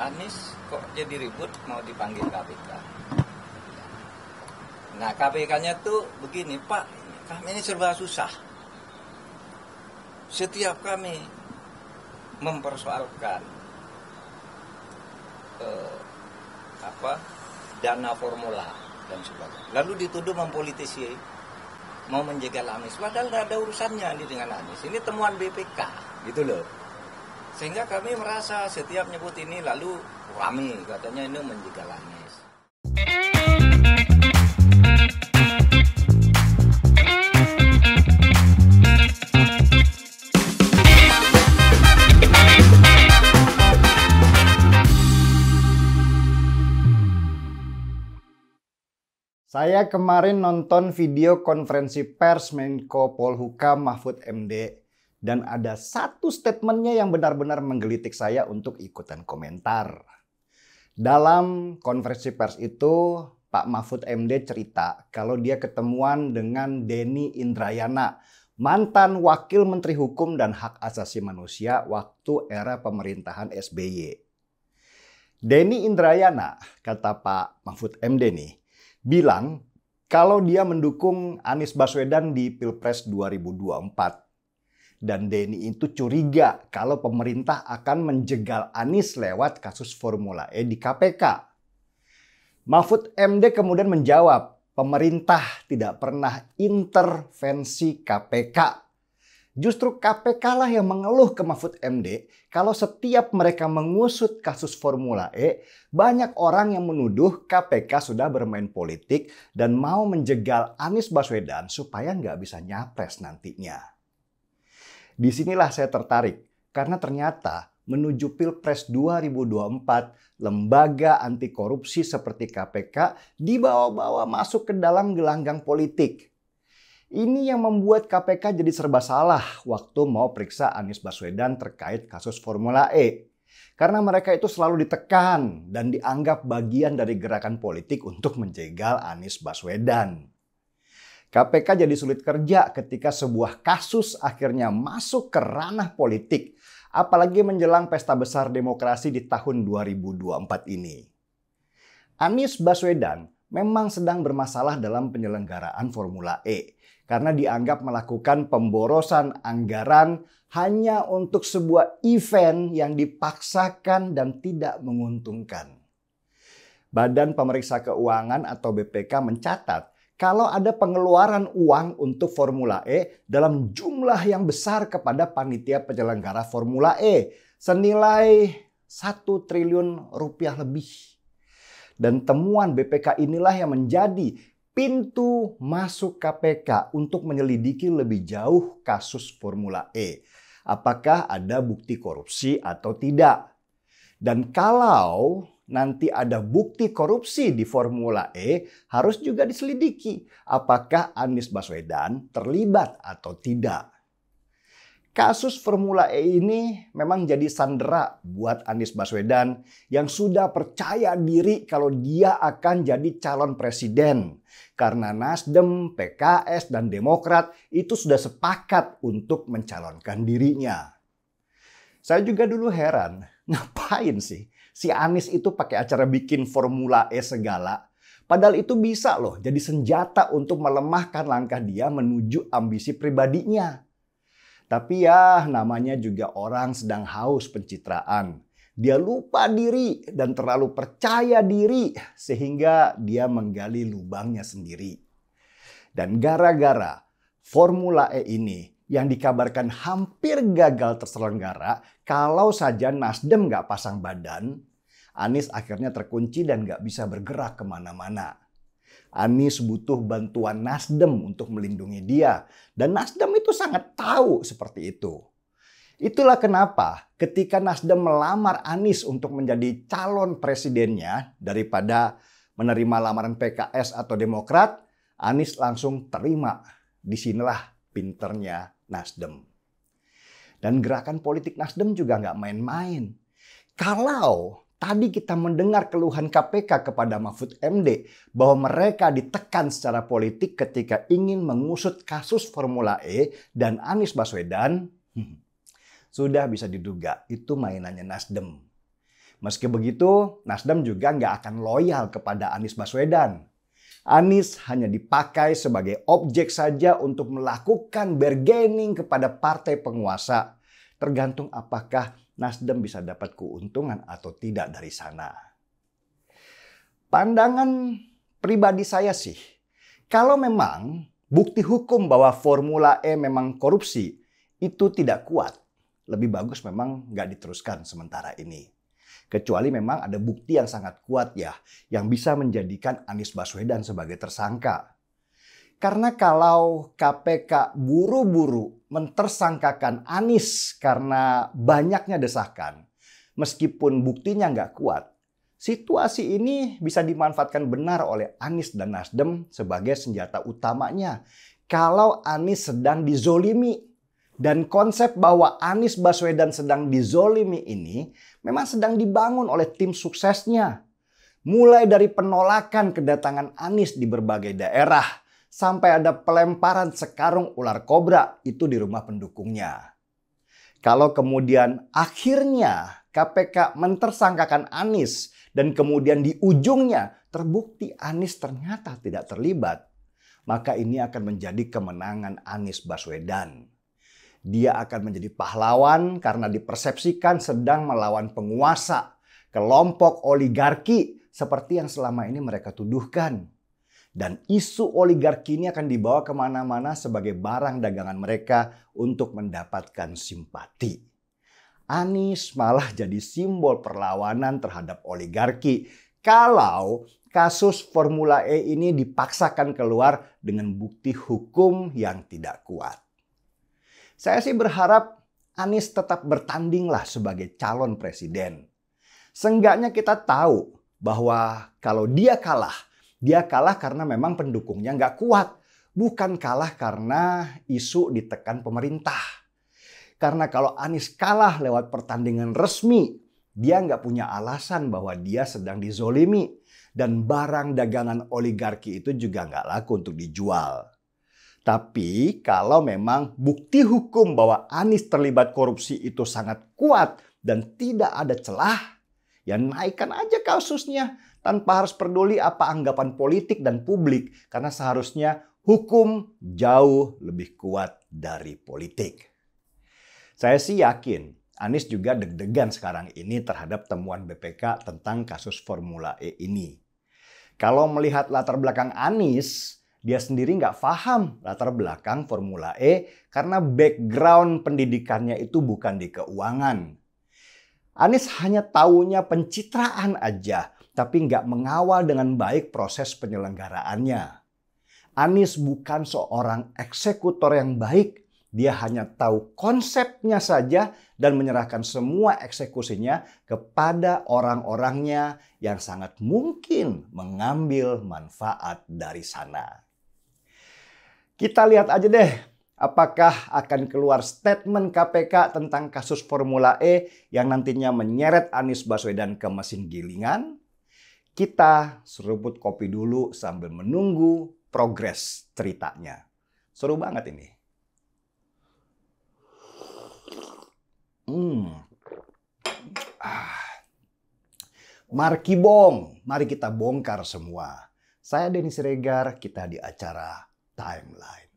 Anies kok jadi ribut mau dipanggil KPK. Nah KPK-nya tuh begini, Pak, kami ini serba susah. Setiap kami mempersoalkan eh, apa dana formula dan sebagainya, lalu dituduh mempolitisi mau menjegal Anies, padahal tidak ada urusannya ini dengan Anies. Ini temuan BPK, gitu loh. Sehingga kami merasa setiap nyebut ini lalu rame, katanya ini menjaga langis. Saya kemarin nonton video konferensi pers Menko Polhukam Mahfud MD dan ada satu statementnya yang benar-benar menggelitik saya untuk ikutan komentar. Dalam konversi pers itu, Pak Mahfud MD cerita kalau dia ketemuan dengan Denny Indrayana, mantan Wakil Menteri Hukum dan Hak Asasi Manusia waktu era pemerintahan SBY. Denny Indrayana, kata Pak Mahfud MD nih, bilang kalau dia mendukung Anies Baswedan di Pilpres 2024. Dan Denny itu curiga kalau pemerintah akan menjegal Anies lewat kasus Formula E di KPK. Mahfud MD kemudian menjawab, pemerintah tidak pernah intervensi KPK Justru KPK lah yang mengeluh ke Mahfud MD kalau setiap mereka mengusut kasus Formula E, banyak orang yang menuduh KPK sudah bermain politik dan mau menjegal Anies Baswedan supaya nggak bisa nyapres nantinya. Disinilah saya tertarik, karena ternyata menuju Pilpres 2024, lembaga anti korupsi seperti KPK dibawa-bawa masuk ke dalam gelanggang politik. Ini yang membuat KPK jadi serba salah waktu mau periksa Anies Baswedan terkait kasus Formula E. Karena mereka itu selalu ditekan dan dianggap bagian dari gerakan politik untuk menjegal Anies Baswedan. KPK jadi sulit kerja ketika sebuah kasus akhirnya masuk ke ranah politik, apalagi menjelang pesta besar demokrasi di tahun 2024 ini. Anies Baswedan memang sedang bermasalah dalam penyelenggaraan Formula E karena dianggap melakukan pemborosan anggaran hanya untuk sebuah event yang dipaksakan dan tidak menguntungkan. Badan Pemeriksa Keuangan atau BPK mencatat kalau ada pengeluaran uang untuk Formula E dalam jumlah yang besar kepada panitia penyelenggara Formula E senilai satu triliun rupiah lebih. Dan temuan BPK inilah yang menjadi pintu masuk KPK untuk menyelidiki lebih jauh kasus Formula E. Apakah ada bukti korupsi atau tidak? Dan kalau nanti ada bukti korupsi di Formula E harus juga diselidiki apakah Anies Baswedan terlibat atau tidak. Kasus Formula E ini memang jadi sandera buat Anies Baswedan yang sudah percaya diri kalau dia akan jadi calon presiden. Karena Nasdem, PKS, dan Demokrat itu sudah sepakat untuk mencalonkan dirinya. Saya juga dulu heran, ngapain sih si Anies itu pakai acara bikin formula E segala. Padahal itu bisa loh jadi senjata untuk melemahkan langkah dia menuju ambisi pribadinya. Tapi ya namanya juga orang sedang haus pencitraan. Dia lupa diri dan terlalu percaya diri sehingga dia menggali lubangnya sendiri. Dan gara-gara Formula E ini yang dikabarkan hampir gagal terselenggara kalau saja Nasdem nggak pasang badan, Anies akhirnya terkunci dan gak bisa bergerak kemana-mana. Anies butuh bantuan Nasdem untuk melindungi dia. Dan Nasdem itu sangat tahu seperti itu. Itulah kenapa ketika Nasdem melamar Anies untuk menjadi calon presidennya daripada menerima lamaran PKS atau Demokrat, Anies langsung terima. Disinilah pinternya Nasdem. Dan gerakan politik Nasdem juga nggak main-main. Kalau Tadi kita mendengar keluhan KPK kepada Mahfud MD bahwa mereka ditekan secara politik ketika ingin mengusut kasus Formula E dan Anies Baswedan. Hmm, sudah bisa diduga itu mainannya Nasdem. Meski begitu, Nasdem juga nggak akan loyal kepada Anies Baswedan. Anies hanya dipakai sebagai objek saja untuk melakukan bargaining kepada partai penguasa. Tergantung apakah Nasdem bisa dapat keuntungan atau tidak dari sana. Pandangan pribadi saya sih, kalau memang bukti hukum bahwa Formula E memang korupsi itu tidak kuat, lebih bagus memang nggak diteruskan sementara ini. Kecuali memang ada bukti yang sangat kuat ya, yang bisa menjadikan Anies Baswedan sebagai tersangka. Karena kalau KPK buru-buru mentersangkakan Anies karena banyaknya desakan, meskipun buktinya nggak kuat, situasi ini bisa dimanfaatkan benar oleh Anies dan Nasdem sebagai senjata utamanya. Kalau Anies sedang dizolimi, dan konsep bahwa Anies Baswedan sedang dizolimi ini memang sedang dibangun oleh tim suksesnya. Mulai dari penolakan kedatangan Anies di berbagai daerah, sampai ada pelemparan sekarung ular kobra itu di rumah pendukungnya. Kalau kemudian akhirnya KPK mentersangkakan Anis dan kemudian di ujungnya terbukti Anis ternyata tidak terlibat, maka ini akan menjadi kemenangan Anis Baswedan. Dia akan menjadi pahlawan karena dipersepsikan sedang melawan penguasa, kelompok oligarki seperti yang selama ini mereka tuduhkan. Dan isu oligarki ini akan dibawa kemana-mana sebagai barang dagangan mereka untuk mendapatkan simpati. Anies malah jadi simbol perlawanan terhadap oligarki kalau kasus Formula E ini dipaksakan keluar dengan bukti hukum yang tidak kuat. Saya sih berharap Anies tetap bertandinglah sebagai calon presiden. Senggaknya kita tahu bahwa kalau dia kalah, dia kalah karena memang pendukungnya nggak kuat. Bukan kalah karena isu ditekan pemerintah. Karena kalau Anies kalah lewat pertandingan resmi, dia nggak punya alasan bahwa dia sedang dizolimi. Dan barang dagangan oligarki itu juga nggak laku untuk dijual. Tapi kalau memang bukti hukum bahwa Anies terlibat korupsi itu sangat kuat dan tidak ada celah, Ya naikkan aja kasusnya tanpa harus peduli apa anggapan politik dan publik karena seharusnya hukum jauh lebih kuat dari politik. Saya sih yakin Anies juga deg-degan sekarang ini terhadap temuan BPK tentang kasus Formula E ini. Kalau melihat latar belakang Anies, dia sendiri nggak paham latar belakang Formula E karena background pendidikannya itu bukan di keuangan, Anies hanya tahunya pencitraan aja, tapi nggak mengawal dengan baik proses penyelenggaraannya. Anies bukan seorang eksekutor yang baik, dia hanya tahu konsepnya saja dan menyerahkan semua eksekusinya kepada orang-orangnya yang sangat mungkin mengambil manfaat dari sana. Kita lihat aja deh Apakah akan keluar statement KPK tentang kasus Formula E yang nantinya menyeret Anies Baswedan ke mesin gilingan? Kita seruput kopi dulu sambil menunggu progres ceritanya. Seru banget ini. Hmm. Ah. Marki Bong, mari kita bongkar semua. Saya Denny Siregar, kita di acara Timeline.